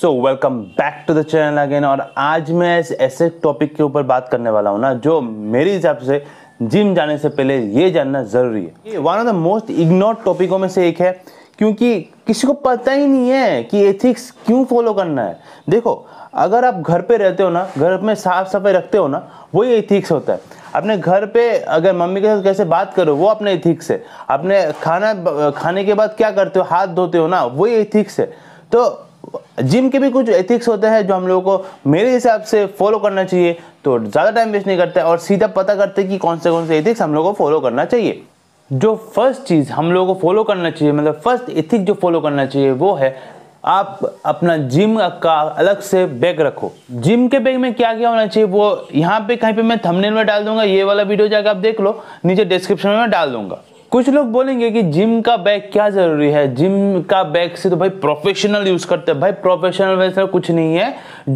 so welcome back to the channel again और आज मैं इस ऐसे टॉपिक के ऊपर बात करने वाला हूँ ना जो मेरे हिसाब से जिम जाने से पहले ये जानना ज़रूरी है ये one of the most ignore टॉपिकों में से एक है क्योंकि किसी को पता ही नहीं है कि एथिक्स क्यों फॉलो करना है देखो अगर आप घर पे रहते हो ना घर में साफ सफाई रखते हो ना वही एथिक्स होता है अपने घर पे अगर मम्मी के साथ कैसे बात करो वो अपने एथिक्स है अपने खाना खाने के बाद क्या करते हो हाथ धोते हो ना वही एथिक्स है तो जिम के भी कुछ एथिक्स होते हैं जो हम लोगों को मेरे हिसाब से फॉलो करना चाहिए तो ज़्यादा टाइम वेस्ट नहीं करते और सीधा पता करते कि कौन से कौन से एथिक्स हम लोग को फॉलो करना चाहिए जो फर्स्ट चीज़ हम लोगों को फॉलो करना चाहिए मतलब फर्स्ट इथिक जो फॉलो करना चाहिए वो है आप अपना जिम का अलग से बैग रखो जिम के बैग में क्या क्या होना चाहिए वो यहाँ पे कहीं पे मैं थंबनेल में डाल दूंगा ये वाला वीडियो जाकर आप देख लो नीचे डिस्क्रिप्शन में मैं डाल दूंगा कुछ लोग बोलेंगे कि जिम का बैग क्या जरूरी है जिम का बैग से तो भाई प्रोफेशनल यूज करते हैं भाई प्रोफेशनल वैसे तो कुछ नहीं है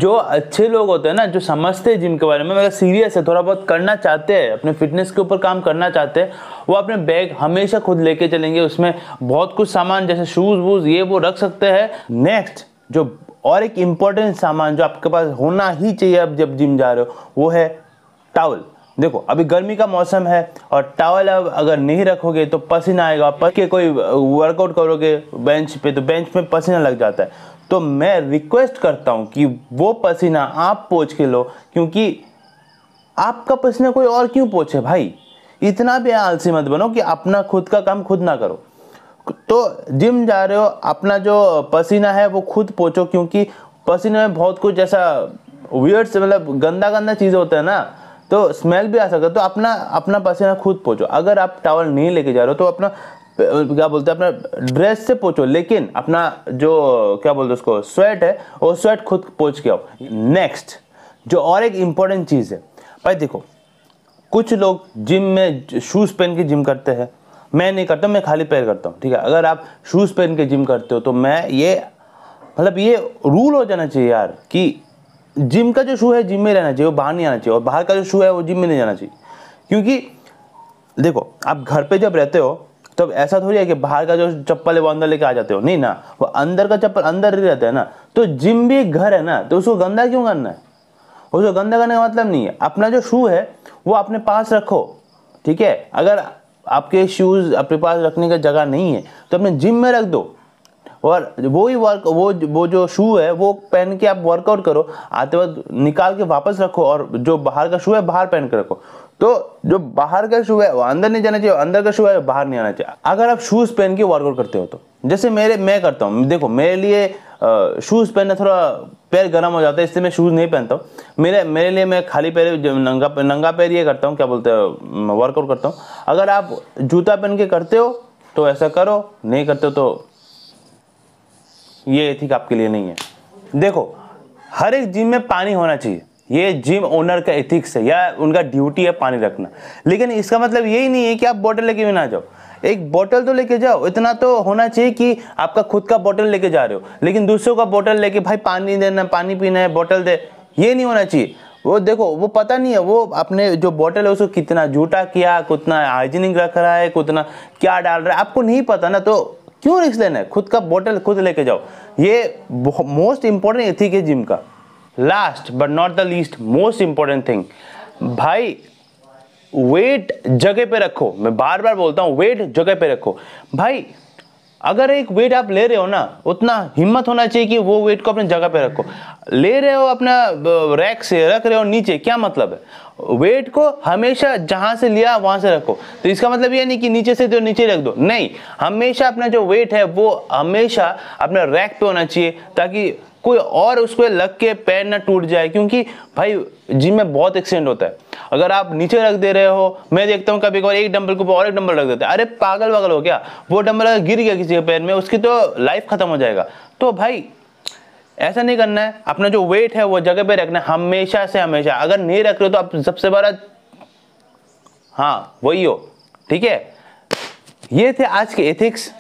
जो अच्छे लोग होते हैं ना जो समझते हैं जिम के बारे में मतलब सीरियस है थोड़ा बहुत करना चाहते हैं अपने फिटनेस के ऊपर काम करना चाहते हैं वो अपने बैग हमेशा खुद लेके चलेंगे उसमें बहुत कुछ सामान जैसे शूज वूज ये वो रख सकते हैं नेक्स्ट जो और एक इम्पॉर्टेंट सामान जो आपके पास होना ही चाहिए आप जब जिम जा रहे हो वो है टावल देखो अभी गर्मी का मौसम है और टॉवल अब अगर नहीं रखोगे तो पसीना आएगा पस के कोई वर्कआउट करोगे बेंच पे तो बेंच में पसीना लग जाता है तो मैं रिक्वेस्ट करता हूँ कि वो पसीना आप पोछ के लो क्योंकि आपका पसीना कोई और क्यों पोछे भाई इतना भी आलसी मत बनो कि अपना खुद का काम खुद ना करो तो जिम जा रहे हो अपना जो पसीना है वो खुद पोछो क्योंकि पसीने में बहुत कुछ ऐसा वियर्ड्स मतलब गंदा गंदा चीज़ होता है ना तो स्मेल भी आ सकता है तो अपना अपना पसीना खुद पोचो अगर आप टावल नहीं लेके जा रहे हो तो अपना क्या बोलते हैं अपना ड्रेस से पोचो लेकिन अपना जो क्या बोलते हैं उसको स्वेट है वो स्वेट खुद पोच के आओ नेक्स्ट जो और एक इम्पॉर्टेंट चीज़ है भाई देखो कुछ लोग जिम में शूज़ पहन के जिम करते हैं मैं नहीं करता मैं खाली पैर करता हूँ ठीक है अगर आप शूज़ पहन के जिम करते हो तो मैं ये मतलब ये रूल हो जाना चाहिए यार कि जिम का जो शू है जिम में रहना चाहिए वो बाहर नहीं आना चाहिए और बाहर का जो शू है वो जिम में नहीं जाना चाहिए क्योंकि देखो आप घर पे जब रहते हो तो ऐसा थोड़ी है कि बाहर का जो चप्पल है वो अंदर लेके आ जाते हो नहीं ना वो अंदर का चप्पल अंदर ही रहता है ना तो जिम भी एक घर है ना तो उसको गंदा क्यों करना है उसको गंदा करने का मतलब नहीं है अपना जो शू है वो अपने पास रखो ठीक है अगर आपके शूज़ अपने पास रखने का जगह नहीं है तो अपने जिम में रख दो और वो ही वर्क वो वो जो शू है वो पहन के आप वर्कआउट करो आते वक्त निकाल के वापस रखो और जो बाहर का शू है बाहर पहन के रखो तो जो बाहर का शू है वो अंदर नहीं जाना चाहिए अंदर का शू है बाहर नहीं आना चाहिए अगर आप शूज़ पहन के वर्कआउट करते हो तो जैसे मेरे मैं करता हूँ देखो मेरे लिए शूज़ पहनना थोड़ा पैर गर्म हो जाता है इसलिए मैं शूज़ नहीं पहनता हूँ मेरे मेरे लिए मैं खाली पैर नंगा नंगा पैर ये करता हूँ क्या बोलते हैं वर्कआउट करता हूँ अगर आप जूता पहन के करते हो तो ऐसा करो नहीं करते हो तो ये एथिक आपके लिए नहीं है देखो हर एक जिम में पानी होना चाहिए ये जिम ओनर का एथिक्स है या उनका ड्यूटी है पानी रखना लेकिन इसका मतलब यही नहीं है कि आप बोतल लेके भी ना जाओ एक बोतल तो लेके जाओ इतना तो होना चाहिए कि आपका खुद का बोतल लेके जा रहे हो लेकिन दूसरों का बोतल लेके भाई पानी देना पानी पीना है बोतल दे ये नहीं होना चाहिए वो देखो वो पता नहीं है वो अपने जो बोतल है उसको कितना जूटा किया कितना हाइजीनिक रख रहा है कितना क्या डाल रहा है आपको नहीं पता ना तो क्यों रिस्क लेना है खुद का बोतल खुद लेके जाओ ये मोस्ट इंपॉर्टेंट थी है जिम का last but not the least most important thing भाई वेट जगह पे रखो मैं बार बार बोलता हूँ वेट जगह पे रखो भाई अगर एक वेट आप ले रहे हो ना उतना हिम्मत होना चाहिए कि वो वेट को अपने जगह पे रखो ले रहे हो अपना रैक से रख रहे हो नीचे क्या मतलब है वेट को हमेशा जहां से लिया वहां से रखो तो इसका मतलब ये नहीं कि नीचे से तो नीचे रख दो नहीं हमेशा अपना जो वेट है वो हमेशा अपना रैक पे होना चाहिए ताकि कोई और उसको लग के पैर ना टूट जाए क्योंकि भाई जिम में बहुत एक्सीडेंट होता है अगर आप नीचे रख दे रहे हो मैं देखता हूँ कभी कभार एक डंबल के ऊपर और एक डंबल रख देते हैं अरे पागल वागल हो गया वो डंबल अगर गिर गया किसी के पैर में उसकी तो लाइफ खत्म हो जाएगा तो भाई ऐसा नहीं करना है अपना जो वेट है वो जगह पे रखना है हमेशा से हमेशा अगर नहीं रख रहे हो तो आप सबसे बड़ा हाँ वही हो ठीक है ये थे आज के एथिक्स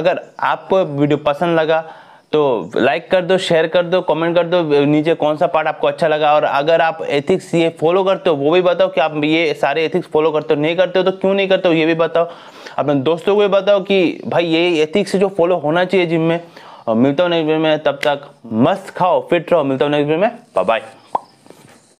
अगर आपको वीडियो पसंद लगा तो लाइक कर दो शेयर कर दो कमेंट कर दो नीचे कौन सा पार्ट आपको अच्छा लगा और अगर आप एथिक्स ये फॉलो करते हो वो भी बताओ कि आप ये सारे एथिक्स फॉलो करते हो नहीं करते हो तो क्यों नहीं करते हो ये भी बताओ अपने दोस्तों को भी बताओ कि भाई ये एथिक्स जो फॉलो होना चाहिए जिम में और मिलता हूँ नेक्स्ट वीडियो में तब तक मस्त खाओ फिट रहो मिलता हूँ नेक्स्ट वीडियो में बाय